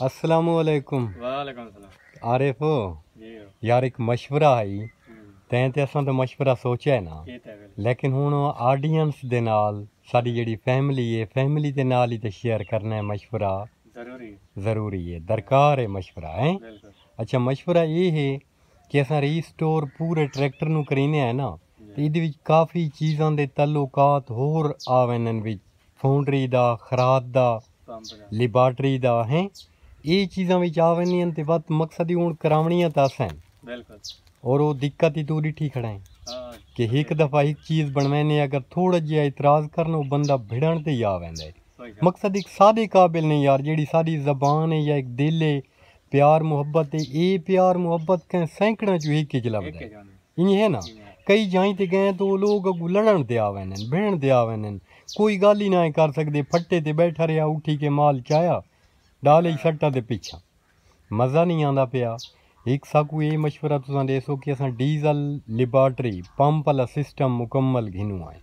ਵਾਲੇਕੁਮ ਸਲਾਮ ਆਰਿਫ ਜੀ ਯਾਰ ਇੱਕ मशवरा आई ਤੈਂ ਤੇ ਅਸਾਂ ਤਾਂ مشورہ ਸੋਚਿਆ ਨਾ ਲੇਕਿਨ ਹੁਣ ਆਡੀਅנס ਦੇ ਨਾਲ ਸਾਡੀ ਜਿਹੜੀ ਫੈਮਿਲੀ ਹੈ ਫੈਮਿਲੀ ਦੇ ਨਾਲ ਹੀ ਤੇ ਸ਼ੇਅਰ ਕਰਨਾ ਹੈ مشورہ ਜ਼ਰੂਰੀ ਜ਼ਰੂਰੀ ਹੈ ਦਰਕਾਰ ਹੈ مشورہ ਹੈ ਅੱਛਾ مشورہ ਇਹ ਹੈ ਕਿ ਅਸਾਂ ਰੀਸਟੋਰ ਪੂਰੇ ਟਰੈਕਟਰ ਨੂੰ ਕਰੀਨੇ ਆ ਨਾ ਤੇ ਇਹਦੇ ਵਿੱਚ ਕਾਫੀ ਚੀਜ਼ਾਂ ਦੇ ਤਾਲੁਕਾਤ ਹੋਰ ਆਵਨਨ ਵਿੱਚ ਫਾਊਂਡਰੀ ਦਾ ਖਰਾਦ ਦਾ ਲੈਬਾਰਟਰੀ ਦਾ ਹੈ ਇਹ ਚੀਜ਼ਾਂ ਵਿੱਚ ਆ ਵੈਨੀਆਂ ਤੇ ਬਸ ਮਕਸਦ ਹੀ ਹੁਣ ਕਰਾਉਣੀਆਂ ਤਾਂ ਸੈਂ ਬਿਲਕੁਲ ਔਰ ਉਹ ਦਿੱਕਤ ਹੀ ਦੂਰੀ ਠੀਕ ਖੜਾ ਹੈ ਕਿ ਇੱਕ ਦਫਾ ਇੱਕ ਚੀਜ਼ ਬਣਵੈ ਨੇ ਅਗਰ ਥੋੜਾ ਜਿਹਾ ਇਤਰਾਜ਼ ਕਰਨ ਉਹ ਬੰਦਾ ਭਿੜਣ ਤੇ ਹੀ ਆ ਵੈਂਦਾ ਹੈ ਮਕਸਦ ਇੱਕ ਸਾਦੇ ਕਾਬਿਲ ਨਹੀਂ ਯਾਰ ਜਿਹੜੀ ਸਾਦੀ ਜ਼ਬਾਨ ਹੈ ਜਾਂ ਇੱਕ ਦਿਲ ਹੈ ਪਿਆਰ ਮੁਹੱਬਤ ਹੈ ਇਹ ਪਿਆਰ ਮੁਹੱਬਤ ਕੈਂ ਸੈਂਕੜਾ ਚ ਵੇਖ ਕੇ ਚਲਵਦਾ ਇਹ ਹੈ ਨਾ ਕਈ ਜਾਈ ਤੇ ਗਏ ਤੋ ਲੋਕ ਗੁਲਣਣ ਤੇ ਆਵੈਨਨ ਭਿੜਣ ਤੇ ਆਵੈਨਨ ਕੋਈ ਗੱਲ ਹੀ ਨਾ ਕਰ ਸਕਦੇ ਫੱਟੇ ਤੇ ਬੈਠਾ ਰਿਹਾ ਉੱਠੀ ਕੇ ਮਾਲ ਚਾਇਆ ਡਾ ਲਈ ਸ਼ਰਟਾਂ ਦੇ ਪਿੱਛਾ ਮਜ਼ਾ ਨਹੀਂ ਆਉਂਦਾ ਪਿਆ ਇੱਕ ਸਾਕੂ ਇਹ مشورہ ਤੁਸੀਂ ਦੇ ਸੋ ਕਿ ਅਸਾਂ ਡੀਜ਼ਲ ਲਿਬਾਰਟਰੀ ਪੰਪ ਵਾਲਾ ਸਿਸਟਮ ਮੁਕੰਮਲ ਘਿਨੂ ਆਏ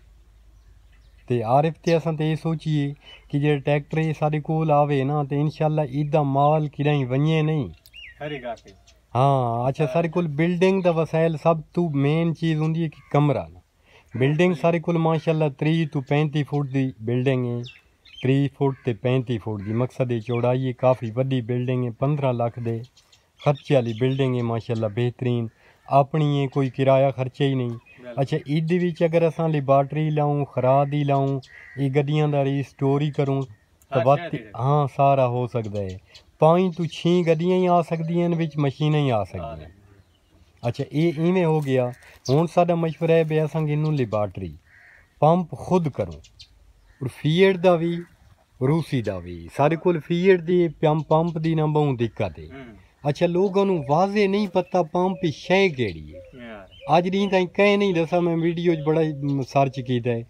ਤੇ ਆਰਫ ਤੇ ਅਸਾਂ ਤੇ ਇਹ ਸੋਚੀਏ ਕਿ ਜੇ ਟਰੈਕਟਰ ਇਹ ਸਾਡੇ ਕੋਲ ਆਵੇ ਨਾ ਤੇ ਇਨਸ਼ਾਅੱਲਾ ਇਹਦਾ ਮਾਲ ਕਿਰਾਈ ਵਣੇ ਨਹੀਂ ਹਰੇ ਗਾਕੇ ਹਾਂ ਅੱਛਾ ਸਾਡੇ ਕੋਲ ਬਿਲਡਿੰਗ ਦਾ ਵਸਾਇਲ ਸਭ ਤੋਂ ਮੇਨ ਚੀਜ਼ ਹੁੰਦੀ ਹੈ ਕਿ ਕਮਰਾ ਬਿਲਡਿੰਗ ਸਾਡੇ ਕੋਲ ਮਾਸ਼ਾਅੱਲਾ 3 ਤੋਂ 35 ਫੁੱਟ ਦੀ ਬਿਲਡਿੰਗ ਹੈ 30 ਫੁੱਟ ਤੇ 35 ਫੁੱਟ ਦੀ ਮਕਸਦ ਇਹ ਚੌੜਾਈ ਹੈ ਕਾਫੀ ਵੱਡੀ ਬਿਲਡਿੰਗ ਹੈ 15 ਲੱਖ ਦੇ ਖਰਚੇ ਵਾਲੀ ਬਿਲਡਿੰਗ ਹੈ ਮਾਸ਼ਾਅੱਲਾ ਬਿਹਤਰੀਨ ਆਪਣੀ ਹੈ ਕੋਈ ਕਿਰਾਇਆ ਖਰਚੇ ਹੀ ਨਹੀਂ ਅੱਛਾ ਇਹਦੇ ਵਿੱਚ ਅਗਰ ਅਸਾਂ ਲਿਬਾਰਟਰੀ ਲਾਉਂ ਖਰਾਦ ਹੀ ਲਾਉਂ ਇਹ ਗੱਡੀਆਂ ਦਾ ਰੀ ਸਟੋਰ ਹੀ ਕਰੂੰ ਤਾਂ ਵੱਧ ਹਾਂ ਸਾਰਾ ਹੋ ਸਕਦਾ ਹੈ ਪਾਈ ਤੋਂ 6 ਗੱਡੀਆਂ ਹੀ ਆ ਸਕਦੀਆਂ ਨੇ ਵਿੱਚ ਮਸ਼ੀਨਾਂ ਹੀ ਆ ਸਕਦੀਆਂ ਅੱਛਾ ਇਹ ਇਵੇਂ ਹੋ ਗਿਆ ਹੁਣ ਸਾਡਾ مشورہ ਹੈ ਵੀ ਅਸਾਂ ਇਹਨੂੰ ਲਿਬਾਰਟਰੀ ਪੰਪ ਖੁਦ ਕਰੂੰ ਔਰ ਫੀਅਰ ਦਾ ਵੀ ਰੂਸੀ ਦਾ ਵੀ ਸਾਡੇ ਕੋਲ ਫੀਅਰ ਦੀ ਪੰਪ ਪੰਪ ਦੀ ਨਾ ਬਹੁਤ ਦਿੱਕਤ ਹੈ ਅੱਛਾ ਲੋਕਾਂ ਨੂੰ ਵਾਜ਼ੇ ਨਹੀਂ ਪਤਾ ਪੰਪ ਹੀ ਸ਼ੈ ਕਿਹੜੀ ਹੈ ਅੱਜ ਦੀ ਤਾਂ ਕਹਿ ਨਹੀਂ ਦੱਸਾਂ ਮੈਂ ਵੀਡੀਓ 'ਚ ਬੜਾ ਸਰਚ ਕੀਤਾ ਹੈ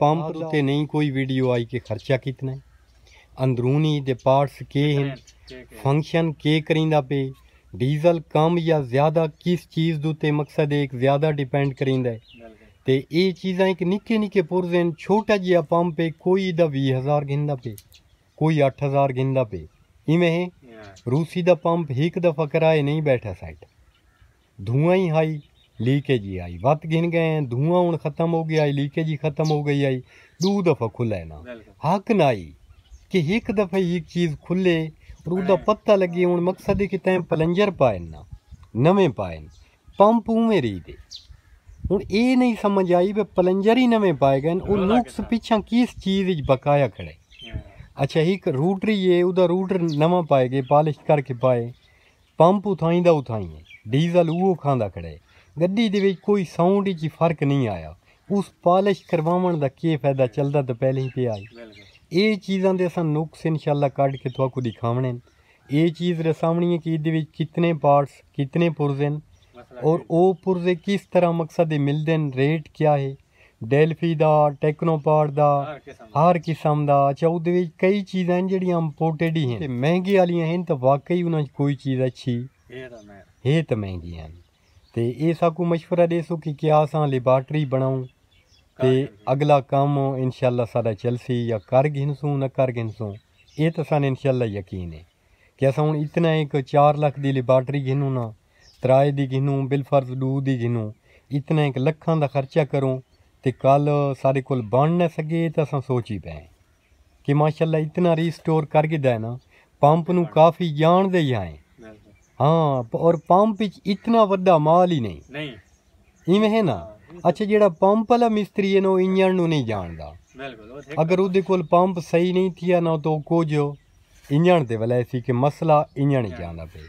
ਪੰਪ ਉਤੇ ਨਹੀਂ ਕੋਈ ਵੀਡੀਓ ਆਈ ਕਿ ਖਰਚਾ ਕਿਤਨਾ ਹੈ ਅੰਦਰੂਨੀ ਦੇ ਪਾਰਟਸ ਕੀ ਹਨ ਫੰਕਸ਼ਨ ਕੀ ਕਰਿੰਦਾ ਪੇ ਡੀਜ਼ਲ ਕਮ ਜਾਂ ਜ਼ਿਆਦਾ ਕਿਸ ਚੀਜ਼ ਦੇ ਉਤੇ ਮਕਸਦ ਇੱਕ ਜ਼ਿਆਦਾ ਡਿਪੈਂਡ ਕਰਿੰਦਾ ਹੈ ਤੇ ਇਹ ਚੀਜ਼ਾਂ ਇੱਕ ਨਿੱਕੇ ਨਿੱਕੇ ਪੁਰਜ਼ੇ ਛੋਟਾ ਜਿਹਾ ਪੰਪ ਹੈ ਕੋਈ ਦਾ 20000 ਗਿੰਦਾ ਪੇ ਕੋਈ 8000 ਗਿੰਦਾ ਪੇ ਇਵੇਂ ਹੈ ਰੂਸੀ ਦਾ ਪੰਪ ਇੱਕ ਦਫਾ ਕਰਾਏ ਨਹੀਂ ਬੈਠਾ ਸਾਈਟ ਧੂਆਂ ਹੀ ਹਾਈ ਲੀਕੇਜ ਹੀ ਆਈ ਵੱਤ ਗਿਣ ਗਏ ਧੂਆਂ ਹੁਣ ਖਤਮ ਹੋ ਗਿਆ ਲੀਕੇਜ ਹੀ ਖਤਮ ਹੋ ਗਈ ਆਈ ਦੂ ਦਫਾ ਖੁੱਲੇ ਨਾ ਹੱਕ ਨਹੀਂ ਕਿ ਇੱਕ ਦਫਾ ਇੱਕ ਚੀਜ਼ ਖੁੱਲੇ ਪਰ ਉਹਦਾ ਪੱਤਾ ਲੱਗੇ ਹੁਣ ਮਕਸਦ ਕਿ ਤੈਂ ਪਲੰਜਰ ਪਾਇਨ ਨਾ ਨਵੇਂ ਪਾਇਨ ਪੰਪ ਉਵੇਂ ਦੇ ਹੁਣ ਇਹ ਨਹੀਂ ਸਮਝ ਆਈ ਵੀ ਪਲੰਜਰ ਹੀ ਨਵੇਂ ਪਾਏ ਗਏ ਉਹ ਨੁਕਸ ਪਿੱਛਾ ਕਿਸ ਚੀਜ਼ ਵਿੱਚ ਬਕਾਇਆ ਖੜੇ ਅੱਛਾ ਇੱਕ ਰੂਟਰ ਹੀ ਇਹ ਉਹਦਾ ਰੂਟਰ ਨਵਾਂ ਪਾਏ ਗਏ ਪਾਲਿਸ਼ ਕਰਕੇ ਪਾਏ ਪੰਪ ਉਥਾਈ ਦਾ ਉਥਾਈ ਹੈ ਡੀਜ਼ਲ ਉਹ ਖਾਂਦਾ ਖੜੇ ਗੱਡੀ ਦੇ ਵਿੱਚ ਕੋਈ ਸਾਊਂਡ ਵਿੱਚ ਫਰਕ ਨਹੀਂ ਆਇਆ ਉਸ ਪਾਲਿਸ਼ ਕਰਵਾਉਣ ਦਾ ਕੀ ਫਾਇਦਾ ਚੱਲਦਾ ਤਾਂ ਪਹਿਲੇ ਹੀ ਪਿਆ ਇਹ ਚੀਜ਼ਾਂ ਦੇ ਅਸਾਂ ਨੁਕਸ ਇਨਸ਼ਾਅੱਲਾ ਕੱਢ ਕੇ ਤੁਹਾਨੂੰ ਦਿਖਾਵਣੇ ਇਹ ਚੀਜ਼ ਦੇ ਸਾਹਮਣੇ ਕਿ ਇਹਦੇ ਵਿੱਚ ਕਿਤਨੇ ਪਾਰਟਸ ਕਿਤਨੇ ਪੁਰਜ਼ੇ ਨੇ اور او پرزے کس طرح مقصد ملدن ریٹ کیا ہے ڈیلفی دا ٹیکنو پار دا ہر قسم دا کسم کا چیز کئی چیزیں جہاں امپورٹڈ ہی مہنگی والی ہیں تو واقعی انہیں کوئی چیز اچھی ہے تو مہنگی ہیں تے سب کو مشورہ دے سو کہ کیا لیبارٹری بناؤں تے اگلا کام ان شاء اللہ چل سی یا کر گھن سوں نہ کر گھن سوں یہ تو انشاءاللہ یقین ہے کہ اصا ہوں اتنا ایک چار لکھ لیبارٹری گھنوں گن ਤਰਾਏ ਦੀ ਗਿਨੂ ਬਿਲਫਰਜ਼ ਡੂ ਦੀ ਗਿਨੂ ਇਤਨੇ ਇੱਕ ਲੱਖਾਂ ਦਾ ਖਰਚਾ ਕਰੂੰ ਤੇ ਕੱਲ ਸਾਡੇ ਕੋਲ ਬਣ ਨਾ ਸਕੇ ਤਾਂ ਅਸਾਂ ਸੋਚੀ ਪਏ ਕਿ ਮਾਸ਼ਾਅੱਲਾ ਇਤਨਾ ਰੀਸਟੋਰ ਕਰ ਕੇ ਹੈ ਨਾ ਪੰਪ ਨੂੰ ਕਾਫੀ ਜਾਣਦੇ ਹੀ ਆਏ ਹਾਂ ਔਰ ਪੰਪ ਵਿੱਚ ਇਤਨਾ ਵੱਡਾ ਮਾਲ ਹੀ ਨਹੀਂ ਨਹੀਂ ਇਵੇਂ ਹੈ ਨਾ ਅੱਛਾ ਜਿਹੜਾ ਪੰਪ ਵਾਲਾ ਮਿਸਤਰੀ ਹੈ ਇੰਜਣ ਨੂੰ ਨਹੀਂ ਜਾਣਦਾ ਬਿਲਕੁਲ ਅਗਰ ਉਹਦੇ ਕੋਲ ਪੰਪ ਸਹੀ ਨਹੀਂ ਥੀਆ ਨਾ ਤਾਂ ਕੋਜੋ ਇੰਜਣ ਦੇ ਵਲੇ ਸੀ ਕਿ ਮਸਲਾ ਇੰਜਣ ਹੀ ਜਾਂਦਾ ਪਏ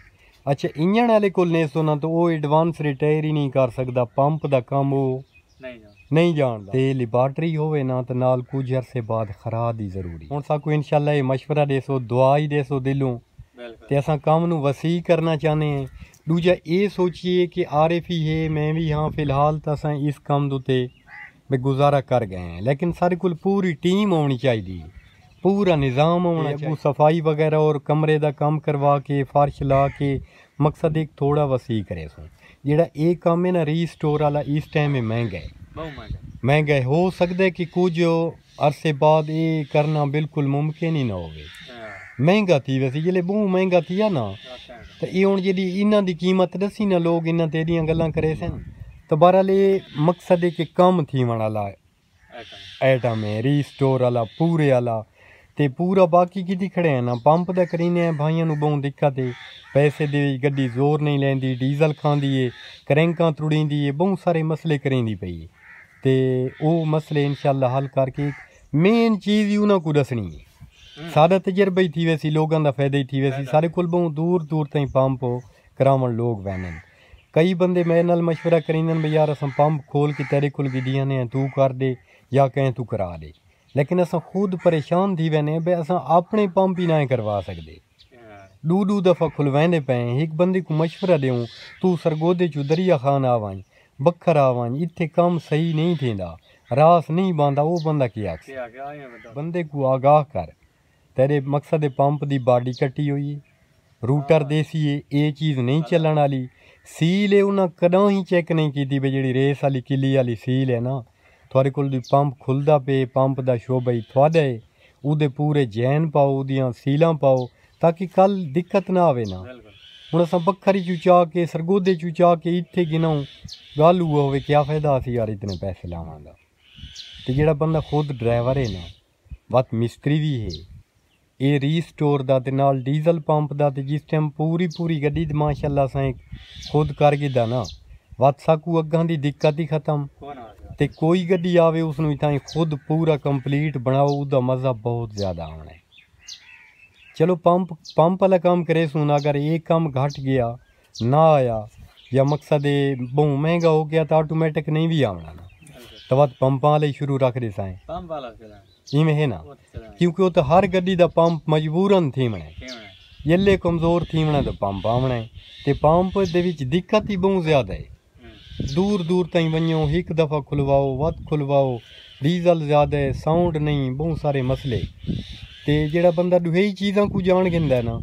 ਅੱਛਾ ਇੰਜਣ ਵਾਲੇ ਕੋਲ ਨੇ ਸੋਨਾ ਤਾਂ ਉਹ ਐਡਵਾਂਸ ਰਿਟਾਇਰ ਹੀ ਨਹੀਂ ਕਰ ਸਕਦਾ ਪੰਪ ਦਾ ਕੰਮ ਉਹ ਨਹੀਂ ਜਾਣਦਾ ਨਹੀਂ ਜਾਣਦਾ ਤੇ ਲਿਬਾਰਟਰੀ ਹੋਵੇ ਨਾ ਤਾਂ ਨਾਲ ਕੁਝ ਅਰਸੇ ਬਾਅਦ ਖਰਾ ਦੀ ਜ਼ਰੂਰੀ ਹੁਣ ਸਾ ਇਨਸ਼ਾਅੱਲਾ ਇਹ مشورہ ਦੇ ਸੋ ਦੁਆ ਹੀ ਦੇ ਸੋ ਦਿਲੋਂ ਤੇ ਅਸਾਂ ਕੰਮ ਨੂੰ ਵਸੀ ਕਰਨਾ ਚਾਹਨੇ ਆ ਦੂਜਾ ਇਹ ਸੋਚੀਏ ਕਿ ਆਰਐਫ ਹੀ ਹੈ ਮੈਂ ਵੀ ਹਾਂ ਫਿਲਹਾਲ ਤਾਂ ਅਸਾਂ ਇਸ ਕੰਮ ਦੇ ਉਤੇ ਗੁਜ਼ਾਰਾ ਕਰ ਗਏ ਹਾਂ ਲੇਕਿਨ ਸਾਡੇ ਕੋਲ ਪੂਰੀ ਟੀਮ ਹੋਣੀ ਚਾਹੀਦੀ ਹੈ ਪੂਰਾ ਨਿਜ਼ਾਮ ਹੋਣਾ चाहिए ਸਫਾਈ ਵਗੈਰਾ ਔਰ ਕਮਰੇ ਦਾ ਕੰਮ ਕਰਵਾ ਕੇ ਫਰਸ਼ ਲਾ ਕੇ ਮਕਸਦ ਇੱਕ ਥੋੜਾ ਵਸੀ ਕਰੇ ਸੋ ਜਿਹੜਾ ਇਹ ਕੰਮ ਹੈ ਨਾ ਰੀਸਟੋਰ ਵਾਲਾ ਇਸ ਟਾਈਮ ਹੈ ਮਹਿੰਗਾ ਹੈ ਬਹੁਤ ਮਹਿੰਗਾ ਹੋ ਸਕਦਾ ਕਿ ਕੁਝ ਅਰਸੇ ਬਾਅਦ ਇਹ ਕਰਨਾ ਬਿਲਕੁਲ ਮੁਮਕਿਨ ਹੀ ਨਾ ਹੋਵੇ ਮਹਿੰਗਾ ਥੀ ਵੈਸੇ ਜਿਹੜੇ ਬਹੁਤ ਮਹਿੰਗਾ ਥੀ ਆ ਨਾ ਤੇ ਇਹ ਹੁਣ ਜਿਹੜੀ ਇਹਨਾਂ ਦੀ ਕੀਮਤ ਦੱਸੀ ਨਾ ਲੋਕ ਇਹਨਾਂ ਤੇ ਇਹਦੀਆਂ ਗੱਲਾਂ ਕਰੇ ਸਨ ਤਾਂ ਬਹਰਾਲ ਇਹ ਮਕਸਦ ਹੈ ਕਿ ਕੰਮ ਥੀ ਵਾਲਾ ਐਟਮ ਹੈ ਰੀਸਟੋਰ ਵਾਲਾ ਪੂਰੇ ਵਾਲਾ ਤੇ ਪੂਰਾ ਬਾਕੀ ਕਿਤੇ ਖੜੇ ਆ ਨਾ ਪੰਪ ਦਾ ਕਰੀਨੇ ਆ ਭਾਈਆਂ ਨੂੰ ਬਹੁਤ ਦਿੱਕਤ ਏ ਪੈਸੇ ਦੀ ਗੱਡੀ ਜ਼ੋਰ ਨਹੀਂ ਲੈਂਦੀ ਡੀਜ਼ਲ ਖਾਂਦੀ ਏ ਕਰੈਂਕਾਂ ਤੁੜੀਂਦੀ ਏ ਬਹੁਤ ਸਾਰੇ ਮਸਲੇ ਕਰੀਂਦੀ ਪਈ ਤੇ ਉਹ ਮਸਲੇ ਇਨਸ਼ਾਅੱਲਾ ਹੱਲ ਕਰਕੇ ਮੇਨ ਚੀਜ਼ ਹੀ ਉਹਨਾਂ ਕੋ ਦੱਸਣੀ ਏ ਸਾਡਾ ਤਜਰਬਾ ਹੀ ਥੀਵੇ ਸੀ ਲੋਕਾਂ ਦਾ ਫਾਇਦਾ ਹੀ ਥੀਵੇ ਸੀ ਸਾਰੇ ਕੋਲ ਬਹੁਤ ਦੂਰ ਦੂਰ ਤਾਈਂ ਪੰਪ ਕਰਾਵਣ ਲੋਕ ਵੈਨਨ ਕਈ ਬੰਦੇ ਮੇਰੇ ਨਾਲ مشورہ ਕਰੀਂਦੇ ਨੇ ਯਾਰ ਅਸਾਂ ਪੰਪ ਖੋਲ ਕੇ ਤੇਰੇ ਕੋਲ ਗਿੱਡੀਆਂ ਨੇ ਤੂੰ ਕਰ ਦੇ ਜਾਂ ਕਹੇ ਤੂੰ ਕਰਾ ਦੇ लेकिन असां ख़ुदि परेशान थी वञे भई असां आपणे पंप ई न करवा सघंदे ॾू ॾू दफ़ा खुलवाईंदे पए हिकु बंदे को मशवरा ॾियूं तूं सरगोदे चूं दरिया खान आ वञ बखर आ वञ इथे कम सही नहीं थींदा रास नहीं बांदा वो बंदा की आख बंदे को आगाह कर तेरे मकसद पंप दी बाडी कटी होई रूटर देसी है ये चीज़ नहीं चलने वाली सील है उन्हें कदों ही चेक नहीं की बे जी रेस वाली किली वाली सील है ना ਤੁਹਾਡੇ ਕੋਲ ਦੀ ਪੰਪ ਖੁੱਲਦਾ ਪਏ ਪੰਪ ਦਾ ਸ਼ੋਭਾ ਹੀ ਤੁਹਾਡੇ ਉਹਦੇ ਪੂਰੇ ਜੈਨ ਪਾਓ ਉਹਦੀਆਂ ਸੀਲਾਂ ਪਾਓ ਤਾਂ ਕਿ ਕੱਲ ਦਿੱਕਤ ਨਾ ਆਵੇ ਨਾ ਹੁਣ ਅਸਾਂ ਬੱਖਰੀ ਚੂਚਾ ਕੇ ਸਰਗੋਦੇ ਚੂਚਾ ਕੇ ਇੱਥੇ ਗਿਨਾਉ ਗੱਲ ਉਹ ਹੋਵੇ ਕਿਆ ਫਾਇਦਾ ਸੀ ਯਾਰ ਇਤਨੇ ਪੈਸੇ ਲਾਵਾਂ ਦਾ ਤੇ ਜਿਹੜਾ ਬੰਦਾ ਖੁਦ ਡਰਾਈਵਰ ਹੈ ਨਾ ਵਤ ਮਿਸਤਰੀ ਵੀ ਹੈ ਇਹ ਰੀਸਟੋਰ ਦਾ ਤੇ ਨਾਲ ਡੀਜ਼ਲ ਪੰਪ ਦਾ ਤੇ ਜਿਸ ਟਾਈਮ ਪੂਰੀ ਪੂਰੀ ਗੱਡੀ ਦਾ ਮਾਸ਼ਾਅੱਲਾ ਸਾਂ ਖੁਦ ਕਰ ਗਿਦਾ ਨਾ ਵਤ ਸਾਕੂ ਅੱਗਾਂ ਦੀ ਦਿੱਕਤ ਹੀ ਖਤਮ ਤੇ ਕੋਈ ਗੱਡੀ ਆਵੇ ਉਸ ਨੂੰ ਹੀ ਖੁਦ ਪੂਰਾ ਕੰਪਲੀਟ ਬਣਾਓ ਉਹਦਾ ਮਜ਼ਾ ਬਹੁਤ ਜ਼ਿਆਦਾ ਆਉਣਾ ਹੈ ਚਲੋ ਪੰਪ ਪੰਪ ਵਾਲਾ ਕੰਮ ਕਰੇ ਸੁਣ ਅਗਰ ਇਹ ਕੰਮ ਘਟ ਗਿਆ ਨਾ ਆਇਆ ਜਾਂ ਮਕਸਦ ਇਹ ਬਹੁ ਮਹਿੰਗਾ ਹੋ ਗਿਆ ਤਾਂ ਆਟੋਮੈਟਿਕ ਨਹੀਂ ਵੀ ਆਉਣਾ ਨਾ ਤਾਂ ਪੰਪਾਂ ਵਾਲੇ ਸ਼ੁਰੂ ਰੱਖ ਦੇ ਸਾਂ ਪੰਪ ਵਾਲਾ ਇਵੇਂ ਹੈ ਨਾ ਕਿਉਂਕਿ ਉਹ ਤਾਂ ਹਰ ਗੱਡੀ ਦਾ ਪੰਪ ਮਜਬੂਰਨ ਥੀਵਣਾ ਜੇਲੇ ਕਮਜ਼ੋਰ ਥੀਵਣਾ ਤਾਂ ਪੰਪ ਆਉਣਾ ਤੇ ਪੰਪ ਦੇ ਵਿੱਚ ਦਿੱਕਤ ਹੀ ਬਹੁਤ ਜ਼ਿਆਦਾ ਹੈ ਦੂਰ ਦੂਰ ਤਾਈਂ ਵੰਨਿਓ ਇੱਕ ਦਫਾ ਖੁਲਵਾਓ वध ਖੁਲਵਾਓ ਡੀਜ਼ਲ ਜ਼ਿਆਦਾ ਹੈ ਸਾਊਂਡ ਨਹੀਂ ਬਹੁਤ ਸਾਰੇ ਮਸਲੇ ਤੇ ਜਿਹੜਾ ਬੰਦਾ ਦੁਹੇਈ ਹੀ ਚੀਜ਼ਾਂ ਕੋ ਜਾਣ ਗਿੰਦਾ ਨਾ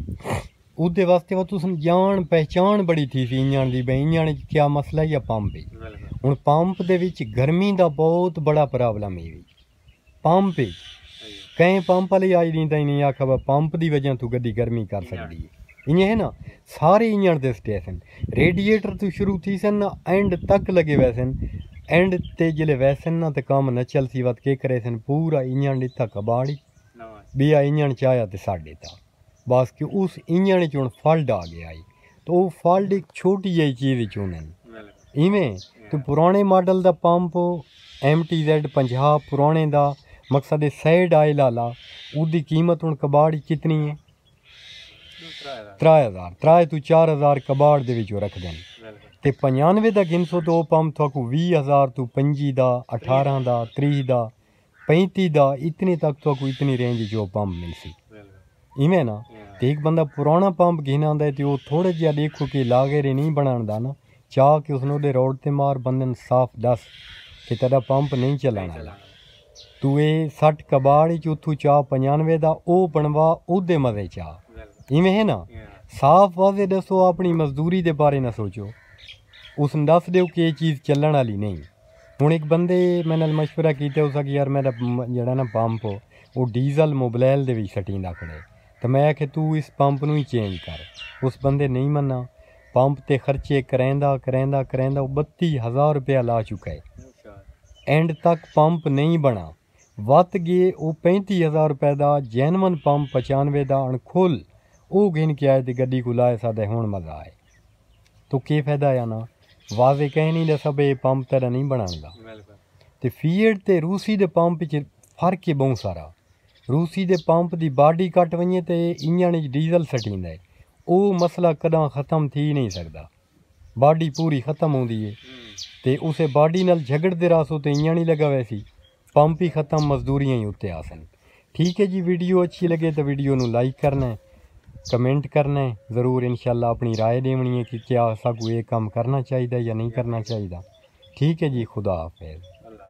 ਉਹਦੇ ਵਾਸਤੇ ਉਹ ਤੁਸੀਂ ਜਾਣ ਪਹਿਚਾਣ ਬੜੀ ਥੀ ਸੀ ਇੰਜਣ ਦੀ ਬਈ ਇੰਜਣ ਚ ਕੀ ਮਸਲਾ ਹੈ ਪੰਪ ਦੀ ਹੁਣ ਪੰਪ ਦੇ ਵਿੱਚ ਗਰਮੀ ਦਾ ਬਹੁਤ ਬੜਾ ਪ੍ਰੋਬਲਮ ਹੈ ਵੀ ਪੰਪ ਹੈ ਕਈ ਪੰਪ ਲਈ ਆਈ ਨਹੀਂ ਤਾਂ ਨਹੀਂ ਆਖਾ ਪੰਪ ਦੀ ਵਜ੍ਹਾ ਤੋਂ ਗੱਡੀ ਗਰਮੀ ਕਰ ਸਕਦੀ ਹੈ ਇਹ ਨਾ ਸਾਰੇ ਇੰਜਣ ਦੇ ਸਟੇਸ਼ਨ ਰੇਡੀਏਟਰ ਤੋਂ ਸ਼ੁਰੂ થી ਸਨ ਐਂਡ ਤੱਕ ਲਗੇ ਵੈਸਨ ਐਂਡ ਤੇ ਜਿਲੇ ਵੈਸਨ ਨਾ ਤੇ ਕੰਮ ਨਾ ਚੱਲ ਸੀ ਵਤ ਕੀ ਕਰੇ ਸਨ ਪੂਰਾ ਇੰਜਣ ਇੱਥਾ ਕਬਾੜੀ ਵੀ ਆ ਇੰਜਣ ਆਇਆ ਤੇ ਸਾਡੇ ਤਾਂ ਬਸ ਕਿ ਉਸ ਇੰਜਣ ਚੋਂ ਫਾਲਡ ਆ ਗਿਆ ਹੈ ਤੋ ਉਹ ਫਾਲਡ ਇੱਕ ਛੋਟੀ ਜਿਹੀ ਚੀਜ਼ ਵਿੱਚੋਂ ਹੈ ਇਵੇਂ ਤੇ ਪੁਰਾਣੇ ਮਾਡਲ ਦਾ ਪੰਪ MTZ 50 ਪੁਰਾਣੇ ਦਾ ਮਕਸਦ ਹੈ ਸਾਈਡ ਆਇਲ ਆਲਾ ਉਹਦੀ ਕੀਮਤ ਹੁਣ ਕਬਾੜੀ ਕਿਤਨੀ ਹੈ 3000 3000 ਤੋਂ 4000 ਕਬਾੜ ਦੇ ਵਿੱਚ ਰੱਖ ਨੇ ਤੇ 95 ਦਾ ਗਿਣਸੋ ਤੋਂ ਪੰਮ ਤੁਹਾਨੂੰ 20000 ਤੋਂ 25 ਦਾ 18 ਦਾ 30 ਦਾ 35 ਦਾ ਇਤਨੇ ਤੱਕ ਤੁਹਾਨੂੰ ਇਤਨੀ ਰੇਂਜ ਜੋ ਪੰਪ ਮਿਲ ਸੀ ਇਵੇਂ ਨਾ ਤੇ ਇੱਕ ਬੰਦਾ ਪੁਰਾਣਾ ਪੰਪ ਘਿਨਾਉਂਦਾ ਹੈ ਤੇ ਉਹ ਥੋੜੇ ਜਿਹਾ ਦੇਖੋ ਕਿ ਲਾਗੇ ਰੇ ਨਹੀਂ ਬਣਾਉਂਦਾ ਨਾ ਚਾਹ ਕਿ ਉਸ ਨੂੰ ਦੇ ਰੋਡ ਤੇ ਮਾਰ ਬੰਦਨ ਸਾਫ਼ ਦੱਸ ਕਿ ਤੇਰਾ ਪੰਪ ਨਹੀਂ ਚਲਾਣਾ ਤੂੰ ਇਹ 60 ਕਬਾੜ ਚ ਉਥੂ ਚਾਹ 95 ਦਾ ਉਹ ਬਣਵਾ ਉਹਦੇ ਮਦੇ ਚਾਹ ਇਵੇਂ ਹੈ ਨਾ ਸਾਫ਼ ਵਾਜ਼ੇ ਦੱਸੋ ਆਪਣੀ ਮਜ਼ਦੂਰੀ ਦੇ ਬਾਰੇ ਨਾ ਸੋਚੋ ਉਸ ਨੂੰ ਦੱਸ ਦਿਓ ਕਿ ਇਹ ਚੀਜ਼ ਚੱਲਣ ਵਾਲੀ ਨਹੀਂ ਹੁਣ ਇੱਕ ਬੰਦੇ ਮੈਂ ਨਾਲ مشورہ ਕੀਤਾ ਉਸਾ ਕਿ ਯਾਰ ਮੇਰਾ ਜਿਹੜਾ ਨਾ ਪੰਪ ਉਹ ਡੀਜ਼ਲ ਮੋਬਾਈਲ ਦੇ ਵਿੱਚ ਸਟੀਂਦਾ ਕਰੇ ਤੇ ਮੈਂ ਕਿ ਤੂੰ ਇਸ ਪੰਪ ਨੂੰ ਹੀ ਚੇਂਜ ਕਰ ਉਸ ਬੰਦੇ ਨਹੀਂ ਮੰਨਾ ਪੰਪ ਤੇ ਖਰਚੇ ਕਰੈਂਦਾ ਕਰੈਂਦਾ ਕਰੈਂਦਾ ਉਹ 32000 ਰੁਪਏ ਲਾ ਚੁੱਕਾ ਹੈ ਐਂਡ ਤੱਕ ਪੰਪ ਨਹੀਂ ਬਣਾ ਵੱਤ ਗਏ ਉਹ 35000 ਰੁਪਏ ਦਾ ਜੈਨੂਨ ਪੰਪ 95 ਦਾ ਅਣਖੁੱਲ ਉਹ ਕੇ ਆਏ ਤੇ ਗੱਡੀ ਕੋ ਲਾਏ लाए ਹੁਣ ਮਜ਼ਾ ਆਏ ਤੋ ਕੀ ਫਾਇਦਾ ਆ ਨਾ ਵਾਜ਼ੇ ਕਹਿ ਨਹੀਂ ਦੇ ਸਭੇ ਪੰਪ ਤੇ ਨਹੀਂ ਬਣਾਉਂਦਾ ਤੇ ਫੀਡ ਤੇ ਰੂਸੀ ਦੇ ਪੰਪ 'ਚ ਫਰਕ ਹੀ ਬਹੁਤ ਸਾਰਾ ਰੂਸੀ ਦੇ ਪੰਪ ਦੀ ਬਾਡੀ ਕੱਟ ਵਈਏ ਤੇ ਇੰਜਣ 'ਚ ਡੀਜ਼ਲ ਸਟੀਂਦਾ ਹੈ ਉਹ ਮਸਲਾ ਕਦਾਂ ਖਤਮ ਥੀ ਨਹੀਂ ਸਕਦਾ ਬਾਡੀ ਪੂਰੀ ਖਤਮ ਹੁੰਦੀ ਏ ਤੇ ਉਸੇ ਬਾਡੀ ਨਾਲ ਝਗੜਦੇ ਰਾਸੋ ਤੇ ਇੰਜਣ ਹੀ ਲਗਾ ਵੈਸੀ ਸੀ ਪੰਪ ਹੀ ਖਤਮ ਮਜ਼ਦੂਰੀਆਂ ਹੀ ਉੱਤੇ ਆਸਨ ਠੀਕ ਹੈ ਜੀ ਵੀਡੀਓ ਅੱਛੀ ਲੱਗੇ ਤਾਂ ਵੀਡੀਓ ਨੂੰ ਲਾਈਕ ਕਰਨਾ ਕਮੈਂਟ ਕਰਨਾ ਹੈ ਜ਼ਰੂਰ ਇਨਸ਼ਾਅੱਲਾ ਆਪਣੀ رائے ਦੇਣੀ ਹੈ ਕਿ ਸਭ ਸਾਗੂ ਇਹ ਕੰਮ ਕਰਨਾ ਚਾਹੀਦਾ ਹੈ ਜਾਂ ਨਹੀਂ ਕਰਨਾ ਚਾਹੀਦਾ ਠੀਕ ਹੈ ਜੀ ਖੁਦਾ ਹਾਫਿਜ਼